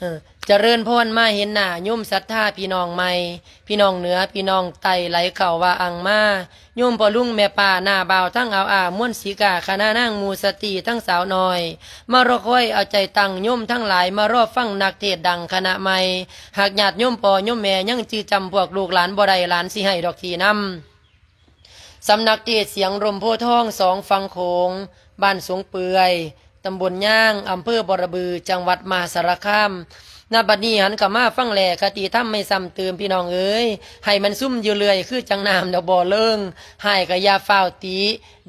เจเริญพรมาเห็นหน้ายุ่มศรัทธาพี่น้องใหม่ พี่น้องเหนือพี่น้องไตไหลเข่าว่าอังมายุ่มปอลุ่งแม่ป่าหน้าเบาทั้งเอาอาม้วนสีกาคณะนั่งมูสตีทั้งสาวน้อยมารอคอยเอาใจตังยุ่มทั้งหลายมารอฟังนักเทศดังคณะใหม่หากหยาดยุ่มปอยุ่มแม่ยังจือจำพวกลูกหลานบ่ได้หลานสิให้ดอกทีน้ำสำนักเทศเสียงรมโพทองสองฟังโขงบ้านสงเปื่อยตำบลย่างอำเภอบรบือจังหวัดมหาสารคามนาบัดนี้ หันกลับมาฟังแหล่คติถ้ำไม่ซ้ำเติมพี่น้องเอ้ยให้มันซุ่มอยู่เลยคือจังนามดอกบ่อเลิงให้กะยาฝ้าวตี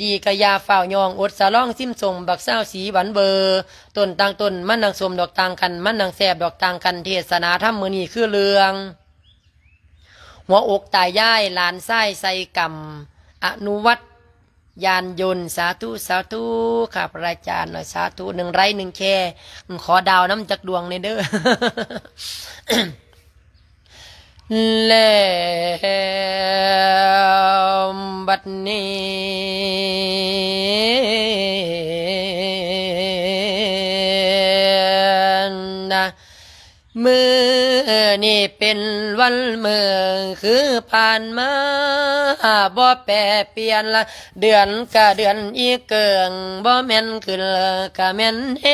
ดีกะยาฝ้ายองอดสะล่องซิมส่ง บักเศร้าสีหวันเบอร์ต้นต่างต้นมันนางสมดอกต่างกันมันนางแสบดอกต่างกันเทศนาถ้ำมือนี่คือเรือง หัวอกตายย่ายหลานไส้ใส่กำมอนุวัตยานยนต์ สาธุ สาธุค่ะพระอาจารย์หน่อยสาธุหนึ่งไร่หนึ่งแค่ขอดาวน้ำจากดวงในเด้อแล้วบัดนี้นะมือนี่เป็นวันเมืองคือผ่านมาบ่แปรเปลี่ยนละเดือนกะเดือนอีเกิงบ่แม่นขึ้นละกะแม่นเฮ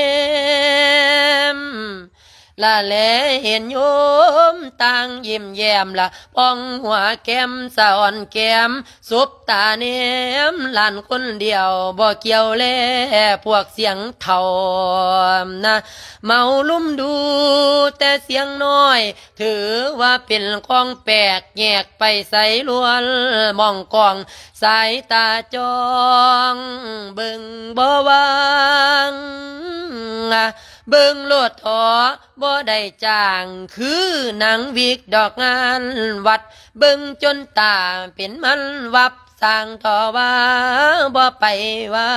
มละแลเห็นโยมยิ้มแย้มละป้องหัวแก้มสะอ่อนแก้ม สุบตาเนียมหลานคนเดียวบ่เกี่ยวเล่พวกเสียงเท่านะ เมาลุ่มดูแต่เสียงน้อย ถือว่าเป็นกองแปลกแยกไปใส่ล้วนมองกอง สายตาจอง บึ่งบ่วางเบิ่งโลดทอบ่ได้จ้างคือหนังวิกดอกงานวัด เบิ่งจนตาเป็นมันวับสร้างทอว่าบ่ไปวา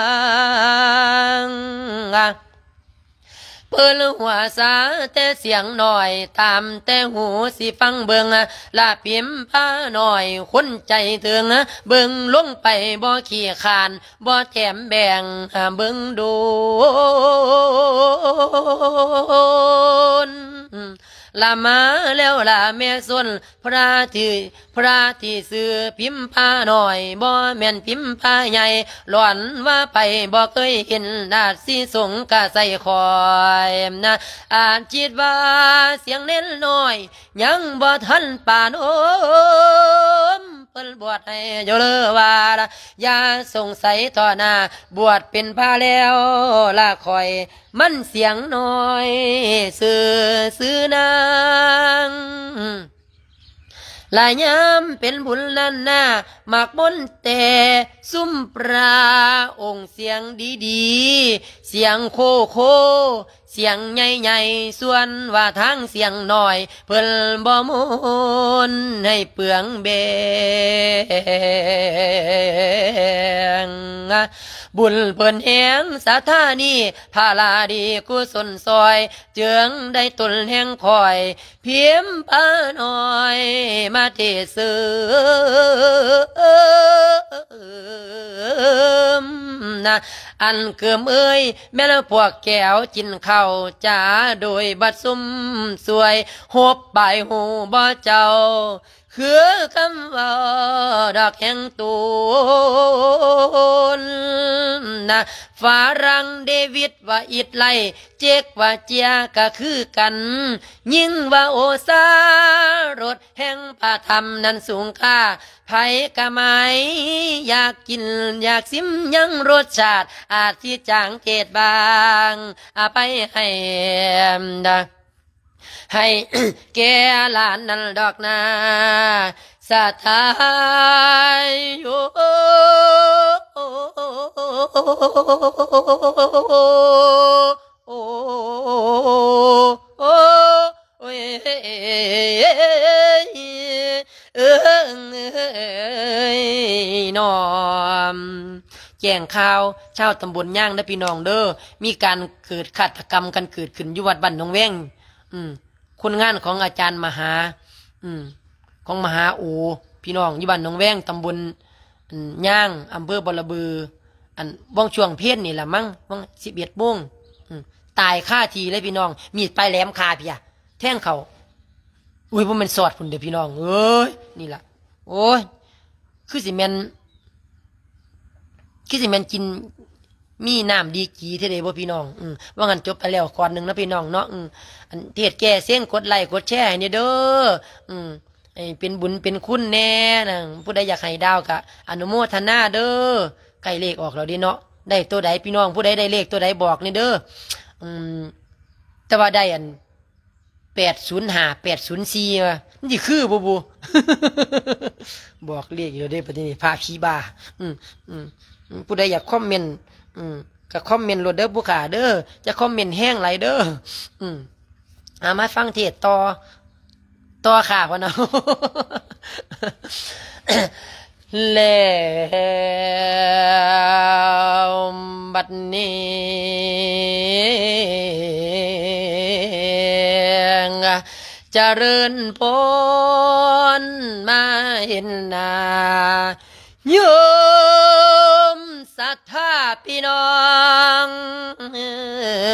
งเืลหัวสาแต่เสียงหน่อยตามแต่หูสิฟังเบิงลาพิมผ้าหน่อย คนใจถึงเบิงลงไปบ่ขี่ขานบ่แถมแบ่งเบิงดดนละมา แล้วละแม่ส่วนพระที่ พระที่ซื้อพิมพ์ผ้าหน่อย บ่แม่นพิมพ์ผ้าใหญ่หลอนว่าไปบ่เคยเห็นดาดสีสงกะใส่คอยนะอ่านจิตว่าเสียงเน้นหน่อย ยังบ่ทันป่านโอมเปิลบวชให้โยเลวาละอย่าสงสัยต่อหน้าบวชเป็นพระแล้วละคอย มันเสียงน้อยซื้อซื้อนาางลายย้ำเป็นบุญนันนาหมากบนแต่ซุ่มปลา องค์เสียงดีๆ เสียงโคโคสียงใหญ่ๆ ส่วนว่าทางเสียงน้อย เพิ่นบ่มุนให้เปลืองเบงบุญเพิ่นแหงสาธานีพาลาดีกุศลซอย เจืองได้ตุนแห่งคอย เพียมป้าน้อยมาเทเสิมนะอันเกือมเอ้ย แม่ละพวกแก้วจินเข้าจ๋าโดยบัดซุ่มสวยหบใบหูบ่เจ้าคือคำว่าดอกแห่งตูนนะฝารังเดวิดว่าอิดไลเจกว่าเจียก็คือกัน ยิ่งว่าโอซารถแห่งปาธรรมนั้นสูงค่าไผกะไม้อยากกินอยากซิมยังรสชาติ อาจที่จางเกตบาง อาไปให้ดาให้แกลานนั่นดอกนาสะทายโอนอมแจ้งข่าวชาวตำบลย่างและพี่น้องเด้อ มีการเกิดขัดกรรมกันเกิดขึ้นอยู่วัดบ้นทองแวงอืมคนงานของอาจารย์มหา อืม ของมหาโอพี่น้องยี่บันนหนองแวงตำบลย่างอำเภอบลบือ อันว่องช่วงเพี้ยนนี่แหละมั้งว่องสิบเอ็ดโมงตายฆ่าทีเลยพี่น้อง มีดปลายแหลมคาเพียแท่งเขาอุ้ยพวกมันสอดผุนเดี๋ยวพี่น้อง เอ้ย นี่แหละโอ้ย คือสิแมนคือสิแมนกินมีน้ำดีกีเท่ใดบ่พี่น้อง อืมว่างั้นจบไปแล้วก่อนหนึ่งนะพี่น้องเนาะอืมอันเทศแก่เสียงกดไลค์กดแชร์ให้เนี่ยเด้ออืมไอเป็นบุญเป็นคุณแน่นะผู้ใดอยากให้ดาวกะอนุโมทนาเด้อใกล้เลขออกเราดีเนาะ ได้ตัวใดพี่น้อง ผู้ใดได้เลขตัวใดบอกนี่เด้ออืมแต่ว่าได้อันแปดศูนย์ห้าแปดศูนย์สี่นี่คือบูบู บอกเลขเรอยู่เด้ประเดี๋ยวพาพีบาอืมอืมผู้ใดอยากคอมเมนต์อืมกคอมเมนต์รถเด้อผู้ขาเด้อจะคอมเมนต์แห้งไรเด้ออืมอามาฟังเทศต่อ ต่อขาพ่อเนาะ แล้วบัดนี้จะเริ่นพนมาเห็นหนาเยอะพี่น้อง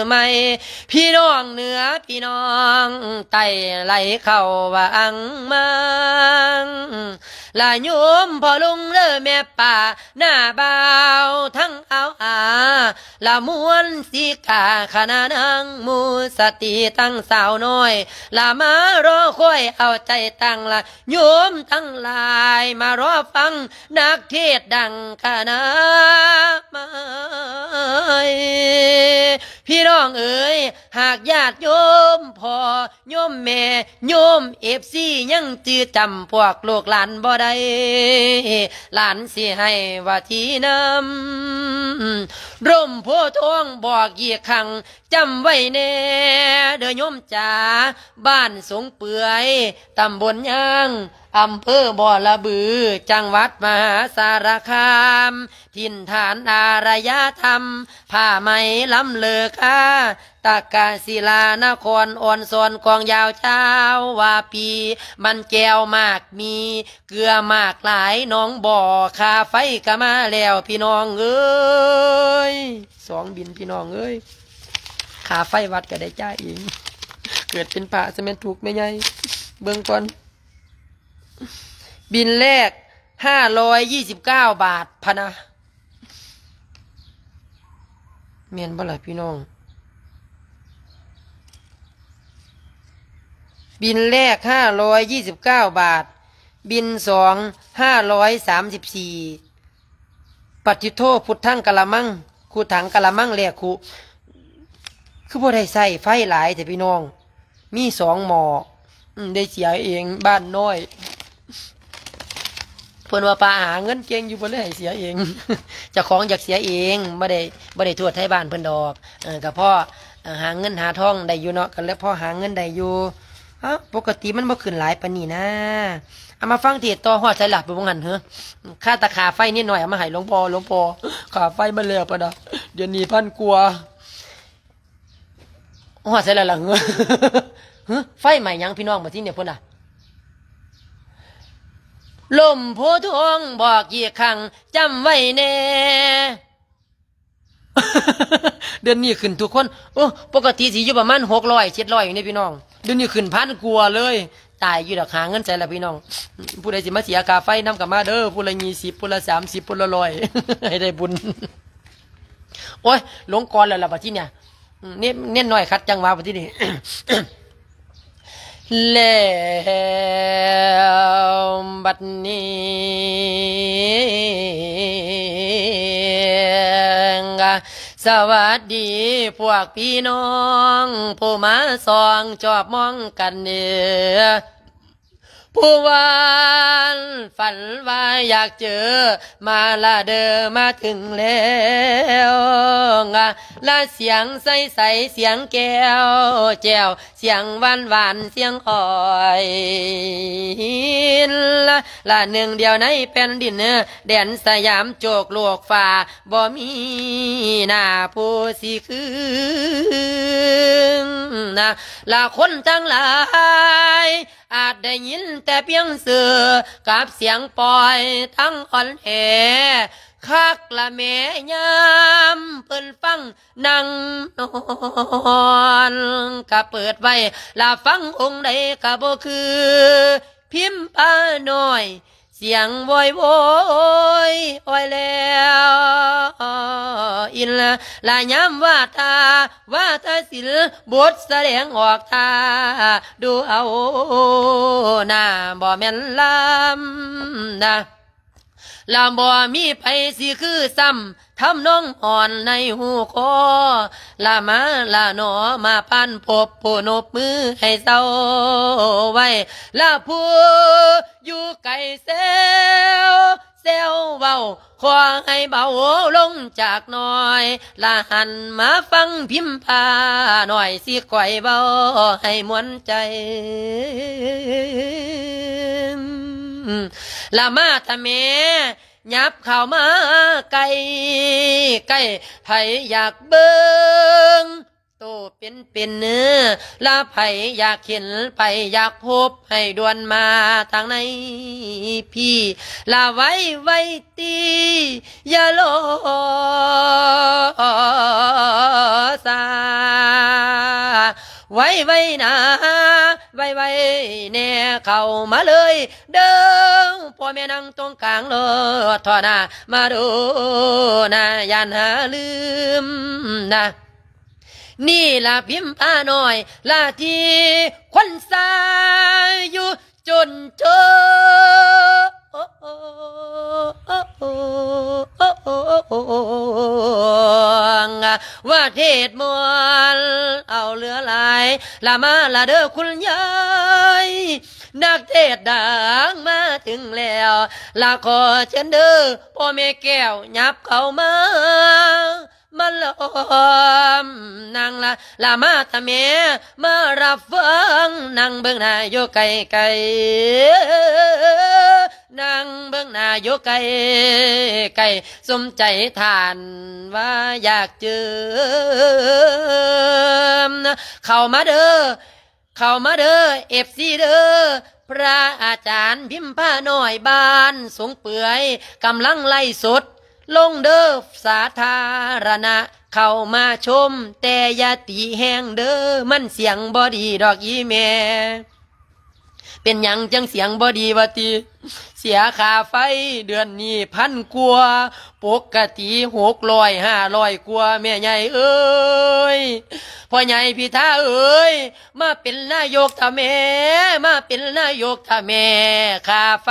ไม่พี่น้องเหนือ พี่น้องไต่ไหลเข้าวังมังลาโยมพอลงเลยแม่ป่าหน้าเบาทั้งเอาอาลามวนสีกาขาดนังมูสติตั้งสาวน้อยลามารอคอยเอาใจตั้ง ละโยมทั้งลายมารอฟังนักเทศดังขนาดมา พี่น้องเอ๋ยหากญาติโยมพอโยมแม่ โยมเอฟซียังจือจำพวกโลกหลานบ่ได้หลานสิให้ว่าทีน้ำร่มโพทองบอกเกียขังจำไว้แน่เดินโยมจ่าบ้านสงเปื่อยตำบลยางอำเภอบ่อระบือ จังหวัด มหาสารคามทินฐานอารยธรรมผ้าไหมล้ำเลอค่าตากาศิลานครอ่อนซนกองยาวเช้า ว่าปี มันแก้วมากมี เกลือมากหลายน้องบ่อคาไฟกะมาแล้วพี่น้องเอ้ยสองบินพี่น้องเอ้ยคาไฟวัดก็ได้จ้าเองเกิดเป็นป่าสมนยถูกไม่ไงเบื้องต้นบินแรกห้าร้อยยี่สิบเก้าบาทพนะเมียนบ่ล่ะพี่น้อง บินแรกห้าร้อยยี่สิบเก้าบาท บินสองห้าร้อยสามสิบสี่ปัิโทษพุทธังกะละมังคูถังกะละมังแรกคูคือพ่ได้ใส่ไฟหลายแต่พี่น้อง มีสองหมอได้เสียเองบ้านน้อยพนว่าปลาหาเงินเก่งอยู่บ่เรืให้เสียเองจะของอยากเสียเองไม่ได้บ่ได้ทวดไทยบ้านเพิ่นดอกอกับพ่อหาเงินหาทองได้อยู่เนาะกันแล้วพ่อหาเงินได้อยู่ปกติมันบ่ขึ้นหลายปานนี้นะเอามาฟังเทศต่อฮอดใส่หลับไปบ่หันเห้อค่าตะขาไฟนิดหน่อยเอามาให้หลวงพ่อหลวงพ่อขาไฟมันแล้วปะดอกเดี๋ยวนี้พันกลัวฮอดใส่ลหลังเฮ้อไฟใหม่ยังพี่น้องมาที่เนี่ยเพิ่นอะลมโพทองบอกอีกครั้งจำไว้แน่ เดือนนี้ขึ้นทุกคน โอ้ ปกติสีอยู่ประมาณหกร้อยเจ็ดร้อยอยู่งนพี่น้อง เดือนนี้ขึ้นพันกลัวเลย ตายอยู่ดอกหาเงินใจละพี่น้องผู้ใดสิมาเสียกาไฟน้ำกับมาเด้อผู้ละยี่สิบผู้ละสามสิบผู้ละร้อยให้ได้บุญ โอ้ยหลงกรแล้วล่ะบัที่เนี่ยเน้นน้นหน่อยคัดจังหวะปัดที่นี่แล้วบัดนี้สวัสดีพวกพี่น้อง ผู้มาสองจอบมองกันเนื้อผู้วานฝันว่าอยากเจอ มาละเดอมาถึงแล้วงละเสียงใสใสเสียงแก้ว แจวเสียงหวานหวานเสียงคอยละละหนึ่งเดียวในแผ่นดินแดนสยามโจกโลกฝ่าบ่มีหน้าผู้สีคืนนะละคนทั้งหลาย อาจได้ยินแต่เพียงสื่อกับเสียงปล่อยทั้งอ่อนแอคักละแม่ยามเปิ้นฟังนั่งนอนก็เปิดไว้ละฟังองค์ใดก็บ่คือ พิมพ์ปาน่อยเสียงโวยโวยโอยแล้วอินละลายย้ำว่าตาว่าตาศิลบทแสดงออกตาดูเอาหน้าบ่แม่นลำนะลำบ่มีไปสิคือซ้ำทำน้องอ่อนในหูคอลามาลาหนอมาปั้นพบผู้นบมือให้เศร้าไว้ลาผู้อยู่ไกลเซลเซลเบาขอให้เบาลงจากหน่อยลาหันมาฟังพิมพาหน่อยสิก่อยเบาให้มวนใจลามาทะเมยับเข่ามาไกลไกลไผอยากเบิง้งโตเป็นเป็นเนื้อลาไผอยากเห็นไผอยากพบให้ดวนมาทางในพี่ลาไว้ไว้ตีอย่าโลซาไว้ไว้นะ ไว้ไว้แน่เข้ามาเลย เดิมพ่อแม่นั่งตรงกลางรถทอนา มาดูนะยันหาลืมนะ นี่ล่ะพิมพ์ผ้าหน่อยลาทีคนสละมาละเด้อคุณยาย นักเทศดังมาถึงแล้วละขอเชิญเด้อพ่อแม่แก้วยับเข้ามามาลอมนางละลามาตะเมมารับฟังนางเบิ่งหน้าโยไกไกนางเบิ่งหน้าโยไกไกสมใจทานว่าอยากเจอ เข้ามาเด้อเข้ามาเด้อเอฟซีเด้อพระอาจารย์พิมพ์ผ้าหน่อยบานสงเปื่อยกำลังไล่สดลงเด้อสาธารณะเข้ามาชม แต่ยาตีแห้งเด้อมันเสียงบอดีดอกอีแม่เป็นยังจังเสียงบอดีบอตีเสียค่าไฟเดือนนี้พันกลัว ปกติหกลอยห้าลอยกลัวแม่ใหญ่เอ้ยพ่อใหญ่พี่ท่าเอ้ยมาเป็นนายกทะแม่มาเป็นนายกทะแม่ค่าไฟ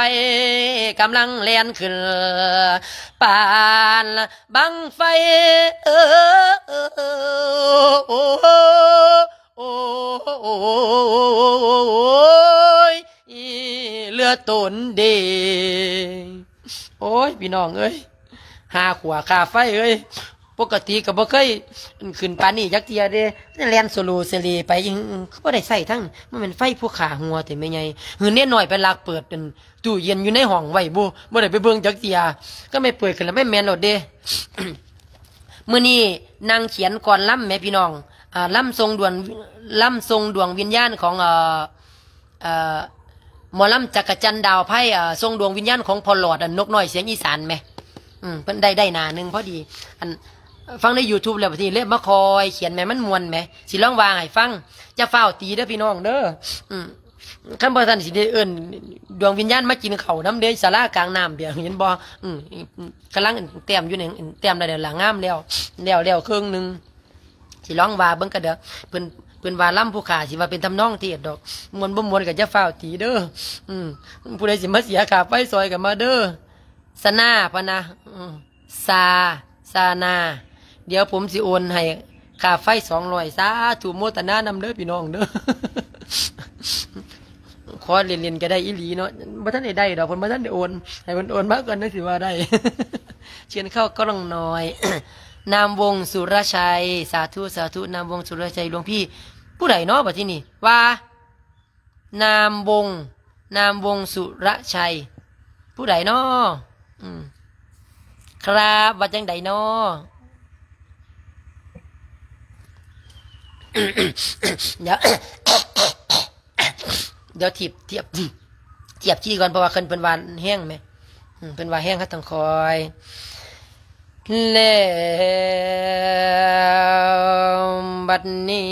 กำลังแลนขึ้นปานบังไฟเออโอ้ยเลือดตนเดโอ้ยพี่น้องเอ้ยหาขวาคาไฟเอ้ย ปกติกับ่เคยขึ้นปานี่ยักเทียเด้แลนโซโลเซรีไปยังบ่ได้ใส่ทั้ง มันเป็นไฟผู้ขาหัวแต่ไม่ไงหืนเน่หน่อยไปลักเปิดเป็นตู้เย็นอยู่ในห้องไว้บ่บ่ได้ไปเบิ่งจักเทียก็ไม่เปิดกันแล้วไม่แมนหรอกเด้มื่อนี้นางเขียนก่อนล้ำแม่พี่น้องล่ำทรงดวงล่ำทรงดวงวิญญาณ ของหมอล่ำจักรจันดาวไพ่ทรงดวงวิญญาณ ของพอหลอดนกน้อยเสียงอีสานไหม อืมเพิ่นได้ได้นานึงพอดี อัน ฟังใน YouTube แล้วทีเล่มมา คอยเขียนแม่มันมวนไหมสิร้องวางให้ฟังจะเฝ้าตีเด้อพี่น้องเด้ออืมขั้นบอสันสิเดเอิญดวงวิญญาณมากินเขาน้ำเดือสารากลางน้ำเบียร์เห็นบ่อืมกำลังเต็มอยู่หนึ่งเต็มอะไรเดี๋ยวหลังงามแล้วแล้วแล้วเครื่องหนึ่งสิร้องว่าเบิ่งกระเด้อเพิ่นเพิ่นว่าล่ำผู้ขาสิว่าเป็นทำนองเทียดดอกมวนบ่มวนกับจะเฝ้าตีเด้ออืมผู้ใดสิมาเสียขาไฟซอยกับมาเด้อสนาพะนะซาซานา เดี๋ยวผมสิโอนให้ขาไฟสองร้อยซาถูโมตนานำเด้อพี่น้องเด้อขอเรียนเรียนก็ได้อีหลีเนาะบัท่านได้ได้ดอกคนบัท่านได้โอนให้คนโอนมากกว่านั้นสิว่าได้เชียนเข้าก็ลองน้อยนามวงสุรชัยสาธุสาธุนามวงสุรชัยหลวงพี่ ผู้ใดเนาะบัดที่นี่ ว่า นามวง นามวง สุรชัย ผู้ใดเนาะครับว่าจังใดเนาะเดี๋ยวเดี๋ยวทีบเทียบเทียบที่ก่อนเพราะว่าเพนเป็นวานแห้งไหมเป็นวานแห้งครับต้องคอยล้บัดนี้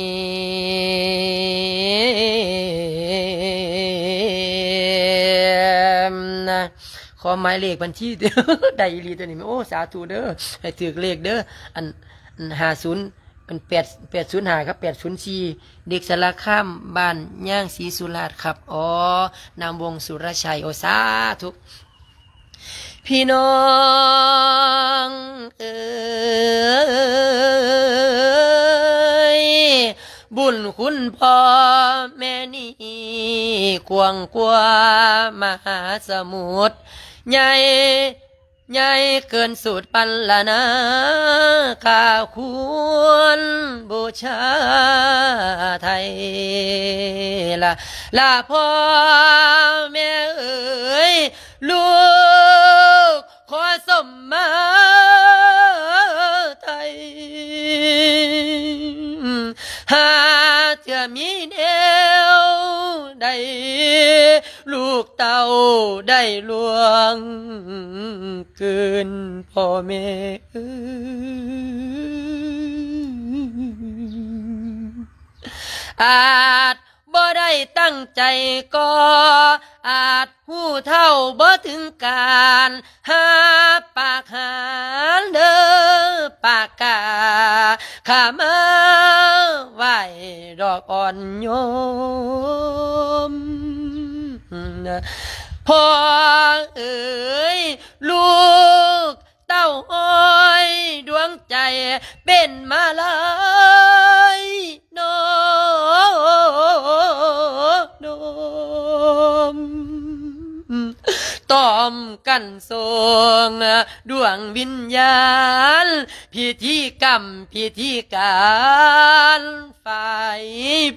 ขอหมายเลขบัญชีเด้อได้ีหีตัวนี้ โอ้ สาธุเด้อให้ถือเลขเด้ออันหาศูนย์เป็นแปดแปดศูนย์หาครับแปดศูนย์สี่เด็กสารข้ามบ้านย่างสีสุราษฎร์ครับ อ๋อนามวงสุรชัยโอซาทุก พี่น้องคุณพ่อแม่นี่ควงกว่ามหาสมุทรใหญ่ใหญ่เกินสุดปัลละนาข้าควรบูชาไทยละละพ่อแม่เอ๋ยลูกขอสมมาไทย ha จะมีแนวได้ลูกเต่าได้ลวงเกินพ่อแม่อาได้ตั้งใจก่ออาจหู้เท่าบ่ถึงการหาปากหาเด้อปากกาข้ามาไหวดอกอ่อนโยมพ่อเอ๋ยลูกเต้าอ้อยดวงใจเป็นมาแล้วต้อมกันทรงดวงวิญญาณ พิธีกรรมพิธีการฝ่าย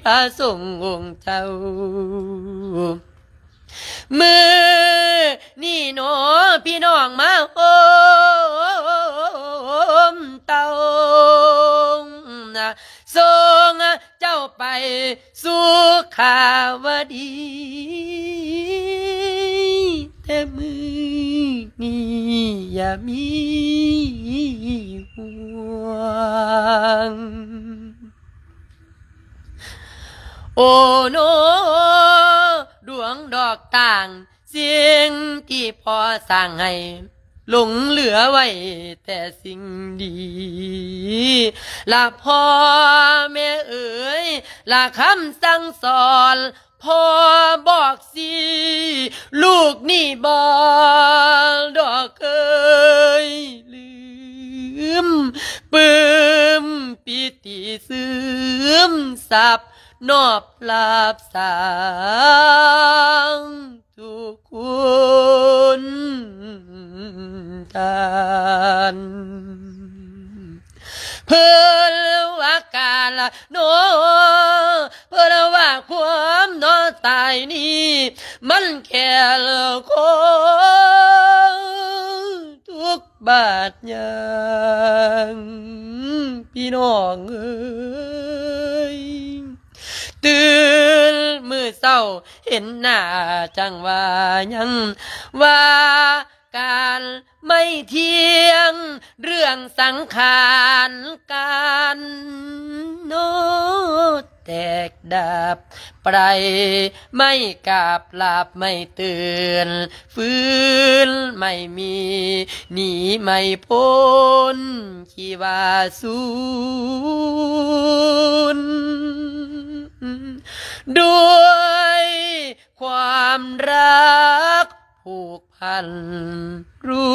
พระสงฆ์องค์เจ้ามือนี่หนอพี่น้องมาโอมเตาทรงเจ้าไปสู่ขาวดีแต่มือนี้อย่ามีห่วงโอ้โนดวงดอกต่างเสียงที่พอสั่งให้หลงเหลือไว้แต่สิ่งดีละพ่อแม่เอ๋ยละคำสั่งสอนพ่อบอกสิ ลูกนี่บอลดอกเคยลืมปืมปิติซึม สับ นอบลาบสางทุกคนทานเพื่อว่าการโนเพื่อว่าความนอตายนี้ มันแก่ลคทุกบาทยังพี่น้องเอ้ยตื่นมือเศร้าเห็นหน้าจังว่ายังว่าการไม่เที่ยงเรื่องสังขารการโนแตกดับไปไม่กับหลับไม่ตื่น ฟื้นไม่มีหนีไม่พ้นชีวาสูนด้วยความรักผูกท่านรู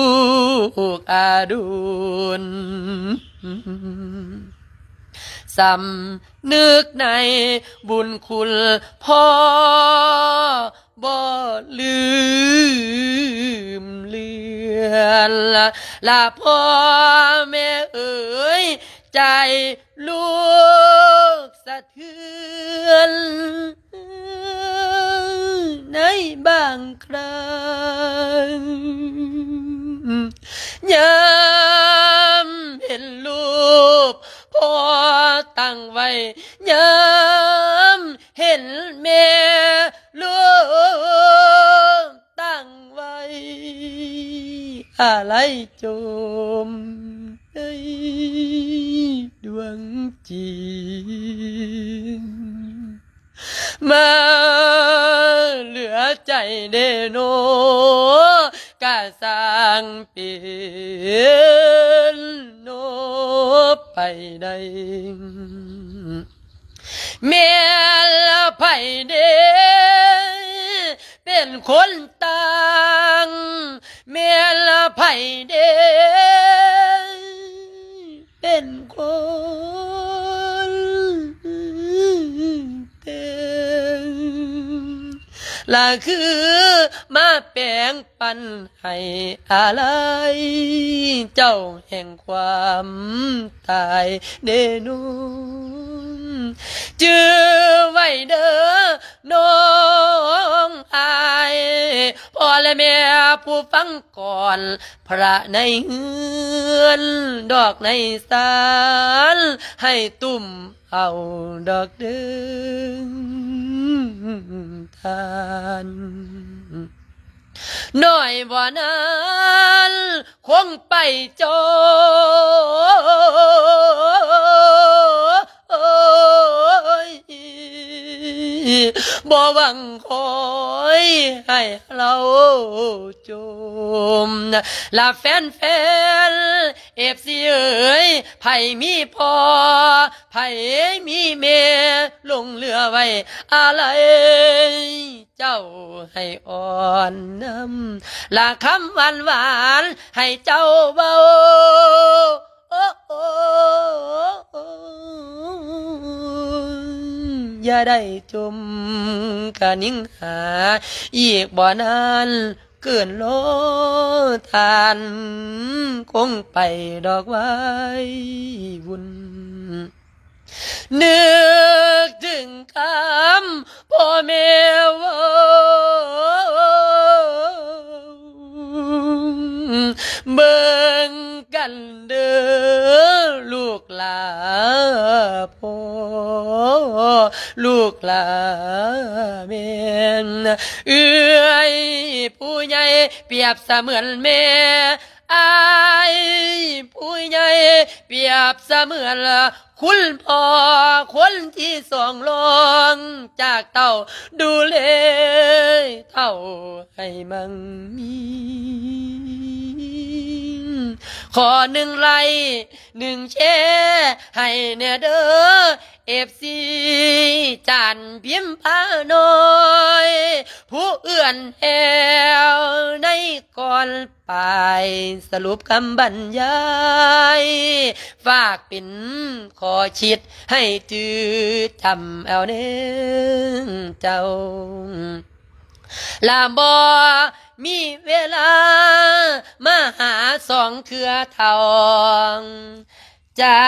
กอาดุลสำนึกในบุญคุณพ่อ บ่ลืมเลือนละพ่อแม่เอ๋ยใจลูกสะเทือนในบางครั้งยามเห็นรูปพอตั้งไว้ยามเห็นแม่ลูกตั้งไว้อะไรจมใจดวงจิมาเดโนกะสังเปีนโนไปได้เมียลไปเดเป็นคนตังเมียลไปเดลาคือ มาแปลงปันให้อะไร เจ้าแห่งความตายเดนุจื้อไว้เด้อน้องอายพ่อและแม่ผู้ฟังก่อนพระในเฮือนดอกในสาร ให้ตุ่มเอาดอกเดิงทานน้อยบ่นั้นคงไปจบ่หวังคอยให้เราจมลาแฟนแฟนเอฟซีเอ๋ยไผ่มีพอไผ่มีเมลงเรือไว้อะไร เจ้าให้อ่อนน้ำลาคำหวานหวานให้เจ้าเบาโอ้โอ้ย่าได้จมกะนิ่งหาอีกบ่อนานเกินโลทาน คงไปดอกไว้วุนนึกถึงคำ พ่อแม่ว่าเบิ่งกันเด้อลูกหลาพ่อลูกหลาเมนเอื้อยผู้ใหญ่เปรียบเสมือนแม่อายผู้ใหญ่เปียบเสมือน คุณพ่อคนที่สองลงจากเต่าดูเลเต่าให้มังมีขอหนึ่งไลหนึ่งเชให้เนเด้อเอฟซีจันพิมพ์พาน้อย ผู้เอื่อนแอวในก่อนไปสรุปคำบรรยาย ฝากปิ่นขอชิดให้จือจำเอาเนื้อเจ้าลาบอมีเวลามาหาสองเครือทองจั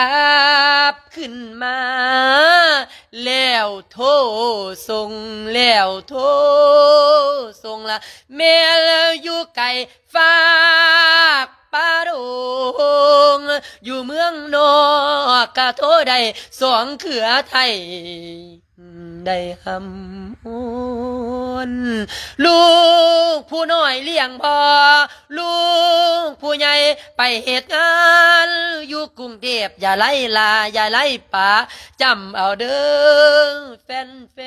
บขึ้นมาแล้วโททรง แล้วโททรงละแม่ลอยู่ไก่ฟากปาดงอยู่เมืองนอกกะโทได้สองเขือไทยได้คำอ้นลูกผู้น้อยเลี้ยงพอ ลูกผู้ใหญ่ไปเหตุงานอยู่กรุงเทพอย่าไล่ลาอย่าไล่ป่าจำเอาเด้อแฟนแฟ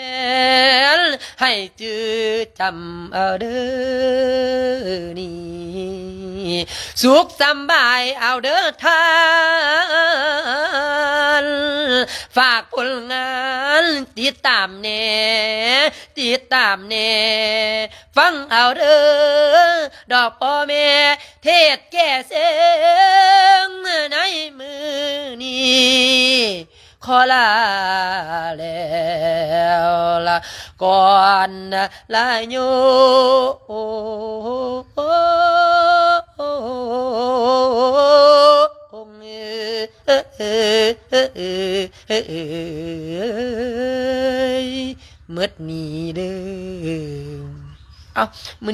น ให้จือจำเอาเด้อนี่สุขสบายเอาเด้อทานฝากผลงานติดตามแน่ติดตามแน่ฟังเอาเด้อดอกพ่อแม่เทศแก่เสียงในมือนี้ขอลาแล้วละก่อนลาอยู่องเมื่อนี้เด้อเอามือ